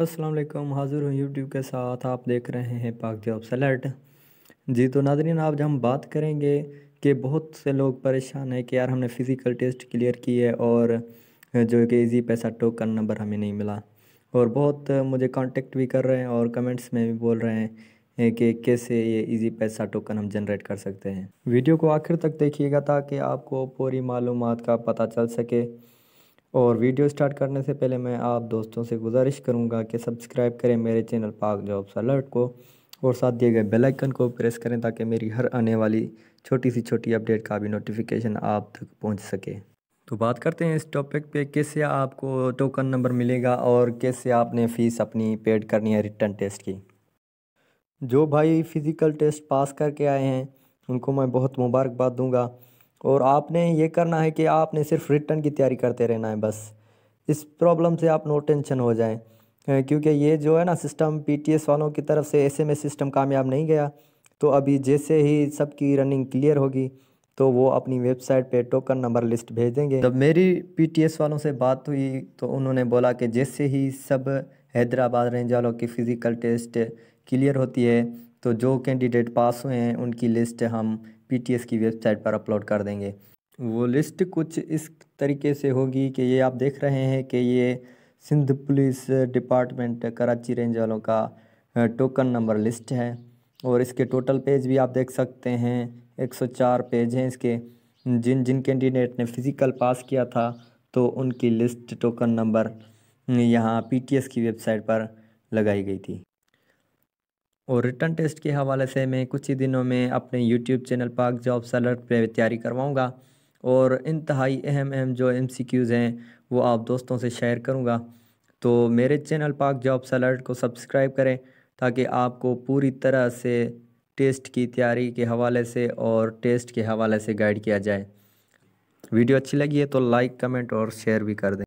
असलम हाज़िर हूँ यूट्यूब के साथ आप देख रहे हैं पाक जॉब सेलेट जी तो आप जब हम बात करेंगे कि बहुत से लोग परेशान हैं कि यार हमने फ़िज़िकल टेस्ट क्लियर की है और जो कि इजी पैसा टोकन नंबर हमें नहीं मिला और बहुत मुझे कांटेक्ट भी कर रहे हैं और कमेंट्स में भी बोल रहे हैं कि कैसे ये इजी पैसा टोकन हम जनरेट कर सकते हैं वीडियो को आखिर तक देखिएगा ताकि आपको पूरी मालूम का पता चल सके और वीडियो स्टार्ट करने से पहले मैं आप दोस्तों से गुजारिश करूँगा कि सब्सक्राइब करें मेरे चैनल पाक जॉब्स अलर्ट को और साथ दिए गए बेल आइकन को प्रेस करें ताकि मेरी हर आने वाली छोटी सी छोटी अपडेट का भी नोटिफिकेशन आप तक पहुँच सके तो बात करते हैं इस टॉपिक पे कैसे आपको टोकन नंबर मिलेगा और कैसे आपने फ़ीस अपनी पेड करनी है रिटर्न टेस्ट की जो भाई फ़िज़िकल टेस्ट पास करके आए हैं उनको मैं बहुत मुबारकबाद दूँगा और आपने ये करना है कि आपने सिर्फ रिटर्न की तैयारी करते रहना है बस इस प्रॉब्लम से आप नो टेंशन हो जाएं क्योंकि ये जो है ना सिस्टम पीटीएस वालों की तरफ से ऐसे में सिस्टम कामयाब नहीं गया तो अभी जैसे ही सबकी रनिंग क्लियर होगी तो वो अपनी वेबसाइट पे टोकन नंबर लिस्ट भेज देंगे जब मेरी पीटीएस वालों से बात हुई तो उन्होंने बोला कि जैसे ही सब हैदराबाद रेंज वालों की फ़िज़िकल टेस्ट क्लियर होती है तो जो कैंडिडेट पास हुए हैं उनकी लिस्ट हम पीटीएस की वेबसाइट पर अपलोड कर देंगे वो लिस्ट कुछ इस तरीके से होगी कि ये आप देख रहे हैं कि ये Sindh police department Karachi range वालों का टोकन नंबर लिस्ट है और इसके टोटल पेज भी आप देख सकते हैं 104 पेज हैं इसके जिन जिन कैंडिडेट ने फ़िज़िकल पास किया था तो उनकी लिस्ट टोकन नंबर यहाँ पीटीएस की वेबसाइट पर लगाई गई थी और रिटर्न टेस्ट के हवाले से मैं कुछ ही दिनों में अपने YouTube channel Pak job alert पर तैयारी करवाऊँगा और इंतहाई अहम अहम जो एम सी क्यूज़ हैं वो आप दोस्तों से शेयर करूँगा तो मेरे चैनल पाक जॉब्स सेलर को सब्सक्राइब करें ताकि आपको पूरी तरह से टेस्ट की तैयारी के हवाले से और टेस्ट के हवाले से गाइड किया जाए वीडियो अच्छी लगी है तो लाइक कमेंट और शेयर भी कर दें